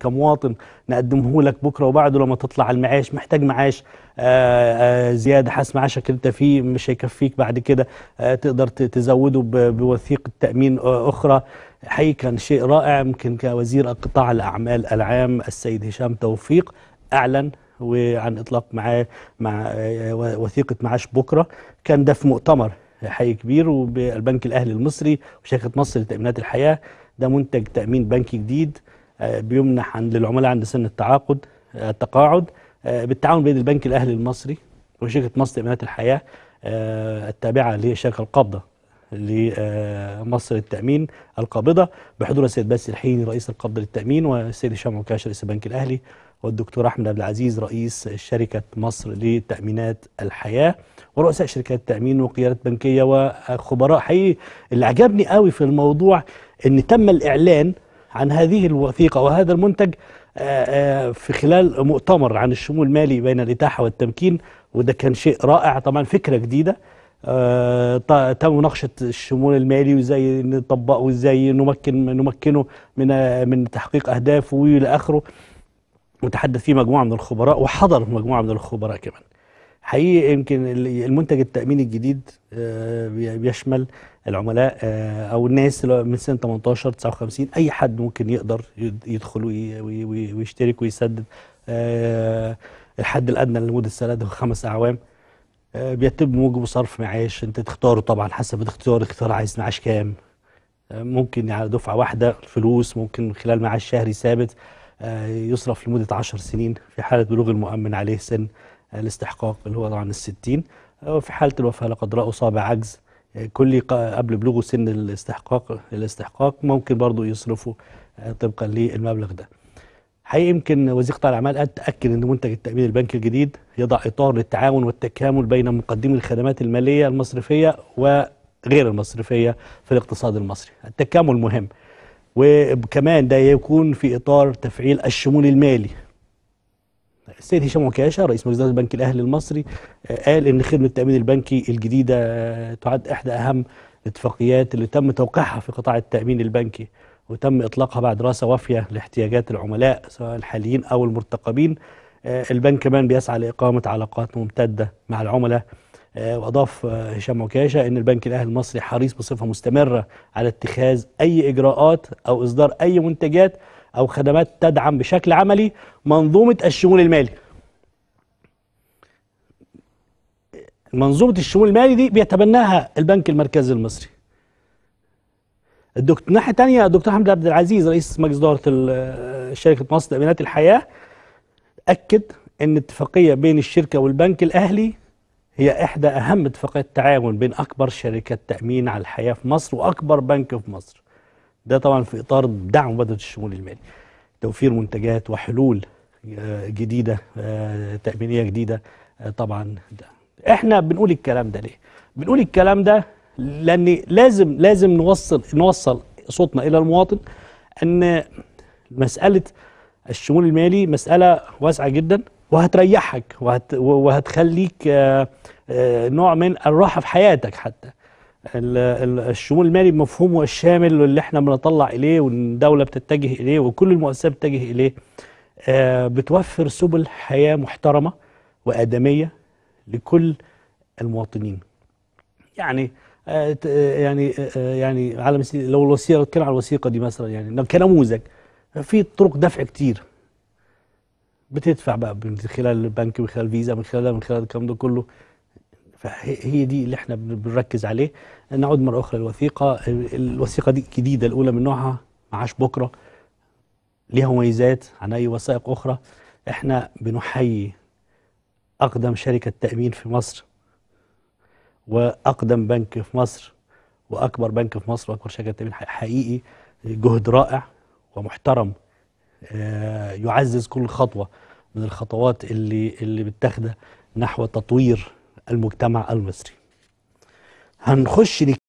كمواطن نقدمه لك بكره وبعده لما تطلع على المعاش محتاج معاش آه، آه، زياده حسب معاشك انت فيه مش هيكفيك بعد كده آه، تقدر تزوده بوثيقه تامين اخرى حقيقي كان شيء رائع يمكن كوزير قطاع الاعمال العام السيد هشام توفيق اعلن وعن اطلاق معاه مع وثيقه معاش بكره كان ده في مؤتمر حي كبير وبالبنك الاهلي المصري وشركه مصر لتامينات الحياه ده منتج تامين بنكي جديد آه، بيمنح للعملاء عند سن التعاقد التقاعد آه، آه، بالتعاون بين البنك الاهلي المصري وشركه مصر امانات الحياه التابعه للشركه القابضه لمصر للتامين القابضه بحضور السيد باسل الحيني رئيس القابضه للتامين والسيد هشام عكاش رئيس البنك الاهلي والدكتور احمد عبد العزيز رئيس شركه مصر لتامينات الحياه ورؤساء شركات التامين وقيادات بنكيه وخبراء حقيقي اللي عجبني قوي في الموضوع ان تم الاعلان عن هذه الوثيقة وهذا المنتج آه، آه، في خلال مؤتمر عن الشمول المالي بين الإتاحة والتمكين وده كان شيء رائع طبعا فكرة جديدة آه، تم مناقشة الشمول المالي وازاي نطبقه وازاي نمكن نمكنه من من تحقيق أهدافه وإلى آخره وتحدث فيه مجموعة من الخبراء وحضر مجموعة من الخبراء كمان حقيقي يمكن المنتج التأميني الجديد آه، بيشمل العملاء آه، او الناس من سن 18 59 اي حد ممكن يقدر يدخل ويشترك ويسدد آه، الحد الادنى لمده السداد هو خمس اعوام بيتم موجب صرف معاش انت تختاره طبعا حسب الاختيار اختيار عايز معاش كام ممكن على دفعه واحده فلوس ممكن من خلال معاش شهري ثابت يصرف لمده 10 سنين في حاله بلوغ المؤمن عليه سن الاستحقاق اللي هو طبعا الستين وفي آه، حالة الوفاة لقد رأوا صاب عجز آه، كلي قبل بلوغه سن الاستحقاق الاستحقاق ممكن برضه يصرفوا آه، طبقا للمبلغ ده حقيقي يمكن وزير قطاع الاعمال قد تاكد ان منتج التامين البنكي الجديد يضع اطار للتعاون والتكامل بين مقدمي الخدمات الماليه المصرفيه وغير المصرفيه في الاقتصاد المصري التكامل مهم وكمان ده يكون في اطار تفعيل الشمول المالي السيد هشام عكاشة رئيس مجلس البنك الأهلي المصري آه، قال إن خدمة التأمين البنكي الجديدة آه، تعد إحدى أهم الاتفاقيات اللي تم توقيعها في قطاع التأمين البنكي وتم إطلاقها بعد دراسة وافية لاحتياجات العملاء سواء الحاليين أو المرتقبين آه، البنك كمان بيسعى لإقامة علاقات ممتدة مع العملاء وأضاف هشام عكاشة أن البنك الأهلي المصري حريص بصفة مستمرة على اتخاذ أي إجراءات أو إصدار أي منتجات أو خدمات تدعم بشكل عملي منظومة الشمول المالي منظومة الشمول المالي دي بيتبناها البنك المركزي المصري الدكتور ناحية ثانيه الدكتور حمد عبد العزيز رئيس مجلس إدارة شركة مصر تأمينات الحياة أكد إن اتفاقية بين الشركة والبنك الأهلي هي إحدى أهم اتفاقيات التعاون بين أكبر شركات تأمين على الحياة في مصر وأكبر بنك في مصر ده طبعا في اطار دعم مبادره الشمول المالي توفير منتجات وحلول آه، جديده آه، تامينيه جديده آه، طبعا ده. احنا بنقول الكلام ده ليه بنقول الكلام ده لان لازم لازم نوصل نوصل صوتنا الى المواطن ان مساله الشمول المالي مساله واسعه جدا وهتريحك وهت وهتخليك نوع من الراحه في حياتك حتى الشمول المالي بمفهومه الشامل اللي احنا بنطلع اليه والدوله بتتجه اليه وكل المؤسسات بتتجه اليه آه، بتوفر سبل حياه محترمه وادميه لكل المواطنين يعني آه، آه، يعني يعني على مثال لو الوثيقه اتكلم على الوثيقه دي مثلا يعني كنموذج في طرق دفع كتير بتدفع بقى من خلال البنك من خلال فيزا من خلال من خلال الكلام ده كله فهي دي اللي احنا بنركز عليه نعود مره اخرى للوثيقه الوثيقه دي جديده الاولى من نوعها معاش بكره ليها مميزات عن اي وثائق اخرى احنا بنحيي اقدم شركه تامين في مصر واقدم بنك في مصر واكبر بنك في مصر واكبر شركه تامين حقيقي جهد رائع ومحترم آه، يعزز كل خطوه من الخطوات اللي اللي بتاخده نحو تطوير المجتمع المصري هنخش